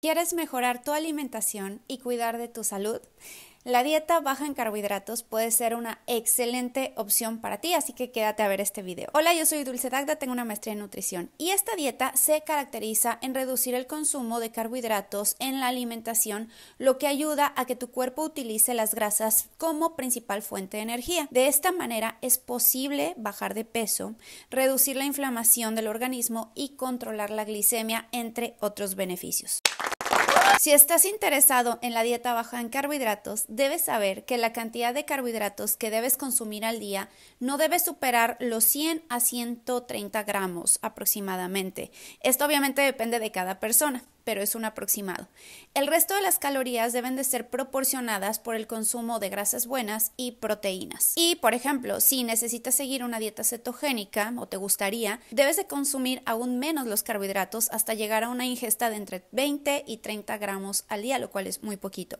¿Quieres mejorar tu alimentación y cuidar de tu salud? La dieta baja en carbohidratos puede ser una excelente opción para ti, así que quédate a ver este video. Hola, yo soy Dulce Dagda, tengo una maestría en nutrición y esta dieta se caracteriza en reducir el consumo de carbohidratos en la alimentación, lo que ayuda a que tu cuerpo utilice las grasas como principal fuente de energía. De esta manera es posible bajar de peso, reducir la inflamación del organismo y controlar la glicemia, entre otros beneficios. Si estás interesado en la dieta baja en carbohidratos, debes saber que la cantidad de carbohidratos que debes consumir al día no debe superar los 100 a 130 gramos aproximadamente. Esto obviamente depende de cada persona pero es un aproximado. El resto de las calorías deben de ser proporcionadas por el consumo de grasas buenas y proteínas. Y, por ejemplo, si necesitas seguir una dieta cetogénica o te gustaría, debes de consumir aún menos los carbohidratos hasta llegar a una ingesta de entre 20 y 30 gramos al día, lo cual es muy poquito.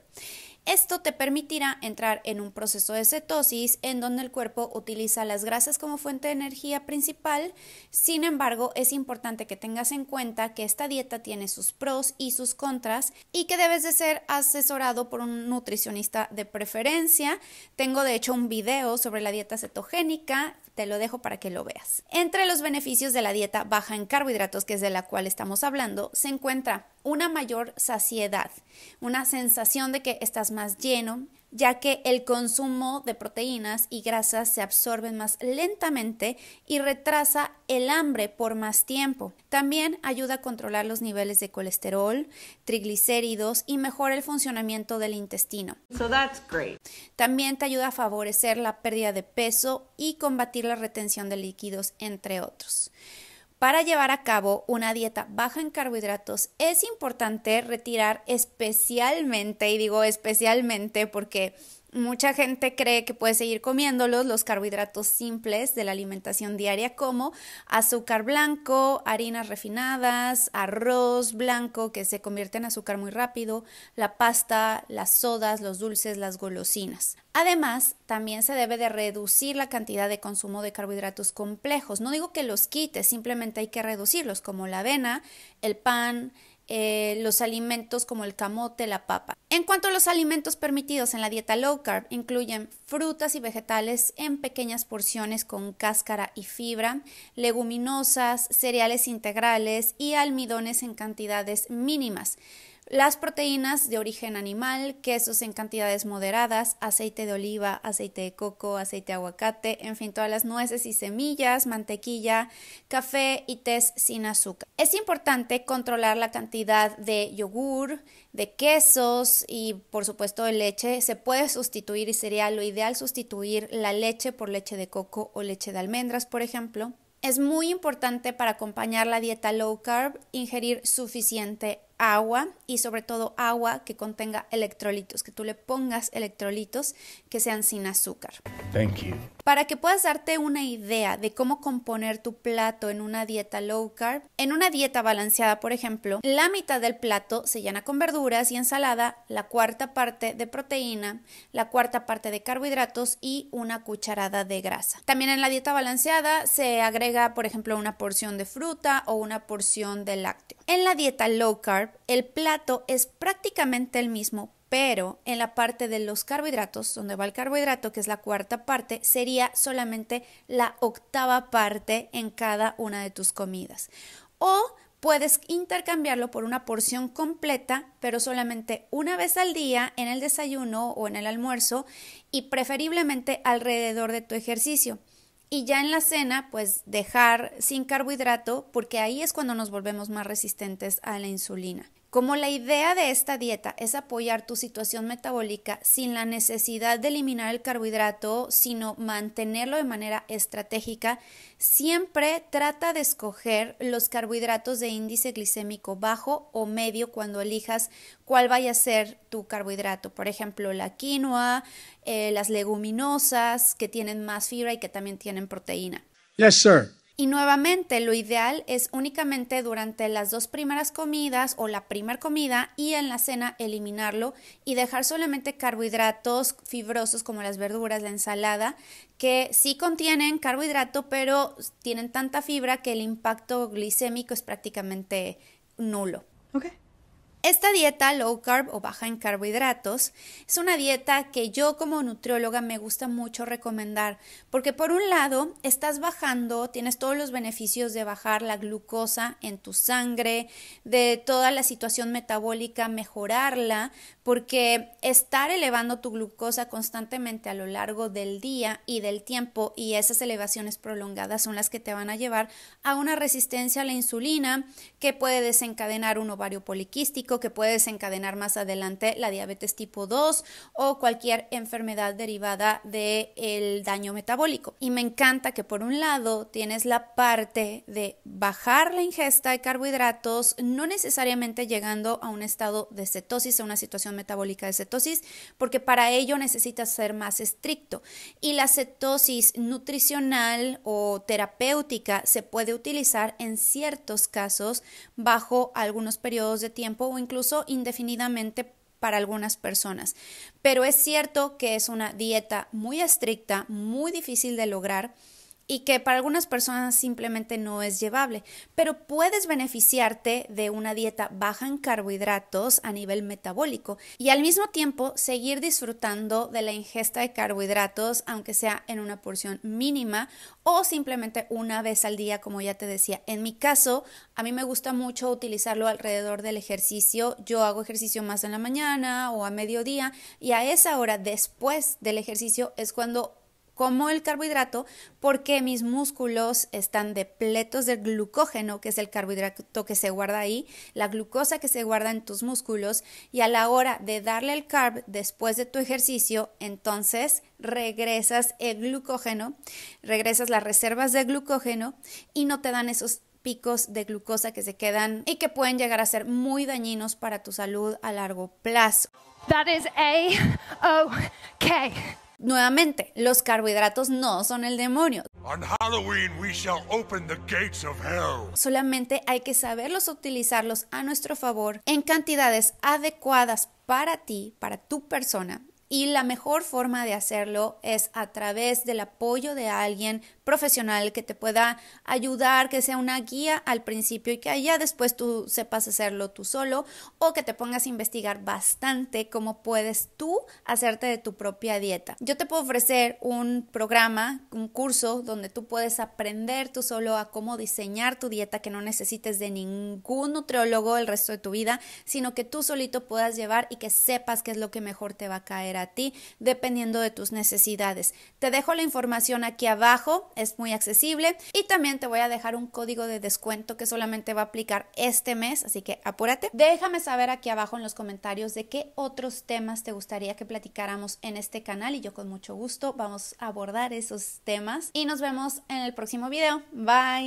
Esto te permitirá entrar en un proceso de cetosis en donde el cuerpo utiliza las grasas como fuente de energía principal. Sin embargo, es importante que tengas en cuenta que esta dieta tiene sus pros y sus contras y que debes de ser asesorado por un nutricionista de preferencia. Tengo de hecho un video sobre la dieta cetogénica, te lo dejo para que lo veas. Entre los beneficios de la dieta baja en carbohidratos, que es de la cual estamos hablando, se encuentra una mayor saciedad, una sensación de que estás más lleno, ya que el consumo de proteínas y grasas se absorben más lentamente y retrasa el hambre por más tiempo. También ayuda a controlar los niveles de colesterol, triglicéridos y mejora el funcionamiento del intestino. También te ayuda a favorecer la pérdida de peso y combatir la retención de líquidos, entre otros. Para llevar a cabo una dieta baja en carbohidratos es importante retirar especialmente, y digo especialmente porque Mucha gente cree que puede seguir comiéndolos los carbohidratos simples de la alimentación diaria como azúcar blanco, harinas refinadas, arroz blanco que se convierte en azúcar muy rápido, la pasta, las sodas, los dulces, las golosinas. Además, también se debe de reducir la cantidad de consumo de carbohidratos complejos. No digo que los quites, simplemente hay que reducirlos como la avena, el pan, eh, los alimentos como el camote, la papa. En cuanto a los alimentos permitidos en la dieta low carb, incluyen frutas y vegetales en pequeñas porciones con cáscara y fibra, leguminosas, cereales integrales y almidones en cantidades mínimas. Las proteínas de origen animal, quesos en cantidades moderadas, aceite de oliva, aceite de coco, aceite de aguacate, en fin, todas las nueces y semillas, mantequilla, café y té sin azúcar. Es importante controlar la cantidad de yogur, de quesos y por supuesto de leche. Se puede sustituir y sería lo ideal sustituir la leche por leche de coco o leche de almendras, por ejemplo. Es muy importante para acompañar la dieta low carb ingerir suficiente agua y sobre todo agua que contenga electrolitos, que tú le pongas electrolitos que sean sin azúcar. Thank para que puedas darte una idea de cómo componer tu plato en una dieta low carb, en una dieta balanceada, por ejemplo, la mitad del plato se llena con verduras y ensalada, la cuarta parte de proteína, la cuarta parte de carbohidratos y una cucharada de grasa. También en la dieta balanceada se agrega, por ejemplo, una porción de fruta o una porción de lácteo. En la dieta low carb, el plato es prácticamente el mismo, pero en la parte de los carbohidratos, donde va el carbohidrato, que es la cuarta parte, sería solamente la octava parte en cada una de tus comidas. O puedes intercambiarlo por una porción completa, pero solamente una vez al día en el desayuno o en el almuerzo y preferiblemente alrededor de tu ejercicio. Y ya en la cena, pues dejar sin carbohidrato, porque ahí es cuando nos volvemos más resistentes a la insulina. Como la idea de esta dieta es apoyar tu situación metabólica sin la necesidad de eliminar el carbohidrato, sino mantenerlo de manera estratégica, siempre trata de escoger los carbohidratos de índice glicémico bajo o medio cuando elijas cuál vaya a ser tu carbohidrato. Por ejemplo, la quinoa, eh, las leguminosas que tienen más fibra y que también tienen proteína. Y nuevamente, lo ideal es únicamente durante las dos primeras comidas o la primera comida y en la cena eliminarlo y dejar solamente carbohidratos fibrosos como las verduras, la ensalada, que sí contienen carbohidrato, pero tienen tanta fibra que el impacto glicémico es prácticamente nulo. Okay. Esta dieta low carb o baja en carbohidratos es una dieta que yo como nutrióloga me gusta mucho recomendar porque por un lado estás bajando, tienes todos los beneficios de bajar la glucosa en tu sangre, de toda la situación metabólica, mejorarla, porque estar elevando tu glucosa constantemente a lo largo del día y del tiempo y esas elevaciones prolongadas son las que te van a llevar a una resistencia a la insulina que puede desencadenar un ovario poliquístico que puede desencadenar más adelante la diabetes tipo 2 o cualquier enfermedad derivada del daño metabólico. Y me encanta que por un lado tienes la parte de bajar la ingesta de carbohidratos, no necesariamente llegando a un estado de cetosis, a una situación metabólica de cetosis, porque para ello necesitas ser más estricto. Y la cetosis nutricional o terapéutica se puede utilizar en ciertos casos bajo algunos periodos de tiempo incluso indefinidamente para algunas personas. Pero es cierto que es una dieta muy estricta, muy difícil de lograr y que para algunas personas simplemente no es llevable, pero puedes beneficiarte de una dieta baja en carbohidratos a nivel metabólico y al mismo tiempo seguir disfrutando de la ingesta de carbohidratos, aunque sea en una porción mínima o simplemente una vez al día, como ya te decía. En mi caso, a mí me gusta mucho utilizarlo alrededor del ejercicio. Yo hago ejercicio más en la mañana o a mediodía y a esa hora después del ejercicio es cuando como el carbohidrato porque mis músculos están depletos de glucógeno, que es el carbohidrato que se guarda ahí, la glucosa que se guarda en tus músculos y a la hora de darle el carb después de tu ejercicio, entonces regresas el glucógeno, regresas las reservas de glucógeno y no te dan esos picos de glucosa que se quedan y que pueden llegar a ser muy dañinos para tu salud a largo plazo. That is Nuevamente, los carbohidratos no son el demonio. Solamente hay que saberlos utilizarlos a nuestro favor en cantidades adecuadas para ti, para tu persona y la mejor forma de hacerlo es a través del apoyo de alguien profesional que te pueda ayudar, que sea una guía al principio y que allá después tú sepas hacerlo tú solo o que te pongas a investigar bastante cómo puedes tú hacerte de tu propia dieta. Yo te puedo ofrecer un programa, un curso donde tú puedes aprender tú solo a cómo diseñar tu dieta que no necesites de ningún nutriólogo el resto de tu vida, sino que tú solito puedas llevar y que sepas qué es lo que mejor te va a caer a ti dependiendo de tus necesidades. Te dejo la información aquí abajo, es muy accesible y también te voy a dejar un código de descuento que solamente va a aplicar este mes, así que apúrate. Déjame saber aquí abajo en los comentarios de qué otros temas te gustaría que platicáramos en este canal y yo con mucho gusto vamos a abordar esos temas y nos vemos en el próximo video. Bye.